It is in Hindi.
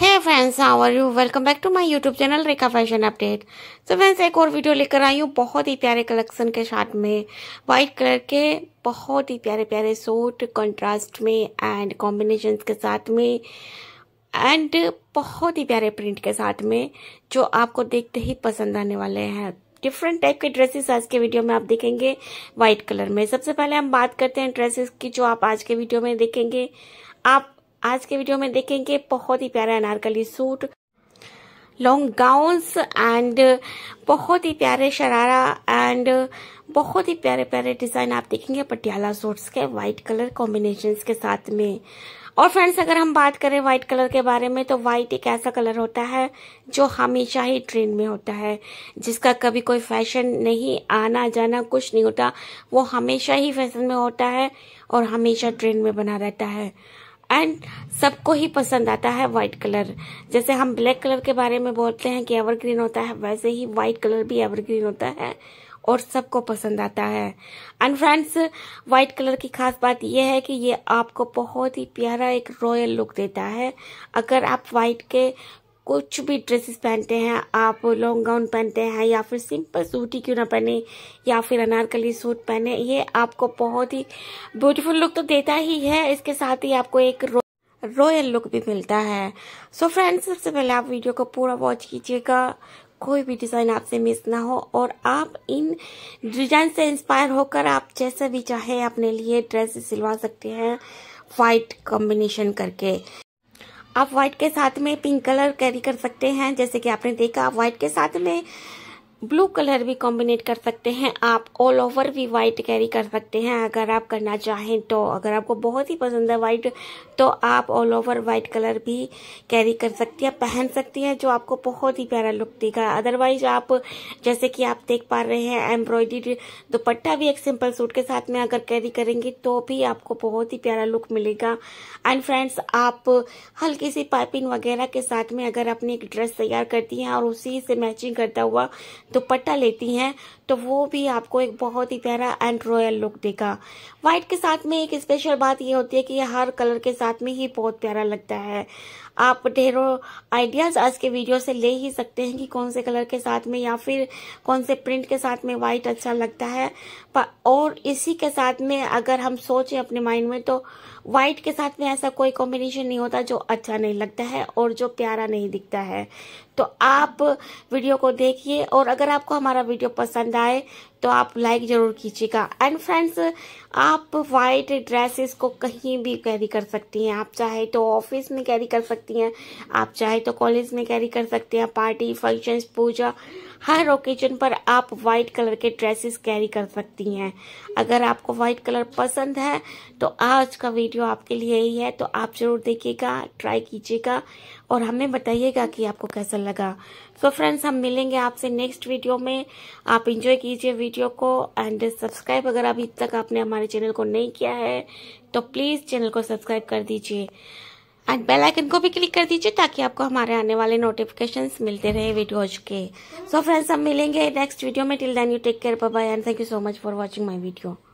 है friends how are you welcome back to my YouTube channel Rekha fashion update so friends एक और वीडियो लेकर आई हूँ बहुत ही प्यारे कलेक्शन के साथ में वाइट कलर के बहुत ही प्यारे प्यारे सूट कंट्रास्ट में एंड कॉम्बिनेशन के साथ में एंड बहुत ही प्यारे प्रिंट के साथ में जो आपको देखते ही पसंद आने वाले हैं डिफरेंट टाइप के ड्रेसेस आज के वीडियो में आप देखेंगे व्हाइट कलर में सबसे पहले हम बात करते हैं ड्रेसेस की जो आप आज के वीडियो में देखेंगे आप आज के वीडियो में देखेंगे बहुत ही प्यारा Anarkali suit long gowns and बहुत ही प्यारे शरारा एंड बहुत ही प्यारे प्यारे डिजाइन आप देखेंगे पटियाला सूट्स के व्हाइट कलर कॉम्बिनेशन के साथ में और फ्रेंड्स अगर हम बात करें व्हाइट कलर के बारे में तो व्हाइट एक ऐसा कलर होता है जो हमेशा ही ट्रेंड में होता है जिसका कभी कोई फैशन नहीं आना जाना कुछ नहीं होता वो हमेशा ही फैशन में होता है और हमेशा ट्रेंड में बना रहता है एंड सबको ही पसंद आता है व्हाइट कलर जैसे हम ब्लैक कलर के बारे में बोलते हैं कि एवरग्रीन होता है वैसे ही व्हाइट कलर भी एवरग्रीन होता है और सबको पसंद आता है एंड फ्रेंड्स व्हाइट कलर की खास बात यह है कि ये आपको बहुत ही प्यारा एक रॉयल लुक देता है अगर आप व्हाइट के कुछ भी ड्रेसेस पहनते हैं आप लॉन्ग गाउन पहनते हैं या फिर सिंपल सूट ही क्यों ना पहने या फिर अनारकली सूट पहने ये आपको बहुत ही ब्यूटीफुल लुक तो देता ही है इसके साथ ही आपको एक रॉयल लुक भी मिलता है सो so फ्रेंड्स सबसे पहले आप वीडियो को पूरा वॉच कीजिएगा कोई भी डिज़ाइन आपसे मिस ना हो और आप इन डिजाइन से इंस्पायर होकर आप जैसे भी चाहे अपने लिए ड्रेस सिलवा सकते हैं वाइट कॉम्बिनेशन करके आप व्हाइट के साथ में पिंक कलर कैरी कर सकते हैं जैसे कि आपने देखा आप व्हाइट के साथ में ब्लू कलर भी कॉम्बिनेट कर सकते हैं आप ऑल ओवर भी वाइट कैरी कर सकते हैं अगर आप करना चाहें तो अगर आपको बहुत ही पसंद है वाइट तो आप ऑल ओवर वाइट कलर भी कैरी कर सकती हैं पहन सकती हैं जो आपको बहुत ही प्यारा लुक देगा अदरवाइज आप जैसे कि आप देख पा रहे हैं एम्ब्रॉयडरी दुपट्टा भी एक सिंपल सूट के साथ में अगर कैरी करेंगी तो भी आपको बहुत ही प्यारा लुक मिलेगा एंड फ्रेंड्स आप हल्की सी पाइपिंग वगैरह के साथ में अगर अपनी एक ड्रेस तैयार करती हैं और उसी से मैचिंग करता हुआ दुपट्टा लेती हैं तो वो भी आपको एक बहुत ही प्यारा एंड रॉयल लुक देगा व्हाइट के साथ में एक स्पेशल बात ये होती है कि ये हर कलर के साथ में ही बहुत प्यारा लगता है आप ढेरों आइडियाज आज के वीडियो से ले ही सकते हैं कि कौन से कलर के साथ में या फिर कौन से प्रिंट के साथ में व्हाइट अच्छा लगता है और इसी के साथ में अगर हम सोचें अपने माइंड में तो व्हाइट के साथ में ऐसा कोई कॉम्बिनेशन नहीं होता जो अच्छा नहीं लगता है और जो प्यारा नहीं दिखता है तो आप वीडियो को देखिए और अगर आपको हमारा वीडियो पसंद आए तो आप लाइक जरूर कीजिएगा एंड फ्रेंड्स आप वाइट ड्रेसेस को कहीं भी कैरी कर सकती हैं आप चाहे तो ऑफिस में कैरी कर सकती हैं आप चाहे तो कॉलेज में कैरी कर सकती हैं पार्टी फंक्शंस पूजा हर ओकेजन पर आप वाइट कलर के ड्रेसेस कैरी कर सकती हैं अगर आपको वाइट कलर पसंद है तो आज का वीडियो आपके लिए ही है तो आप जरूर देखिएगा ट्राई कीजिएगा और हमें बताइएगा कि आपको कैसा लगा सो so फ्रेंड्स हम मिलेंगे आपसे नेक्स्ट वीडियो में आप इंजॉय कीजिए वीडियो को एंड सब्सक्राइब अगर अभी तक आपने हमारे चैनल को नहीं किया है तो प्लीज़ चैनल को सब्सक्राइब कर दीजिए एंड बेल आइकन को भी क्लिक कर दीजिए ताकि आपको हमारे आने वाले नोटिफिकेशंस मिलते रहे वीडियोज के सो so फ्रेंड्स हम मिलेंगे नेक्स्ट वीडियो में till then you take care bye and thank you so much for watching my video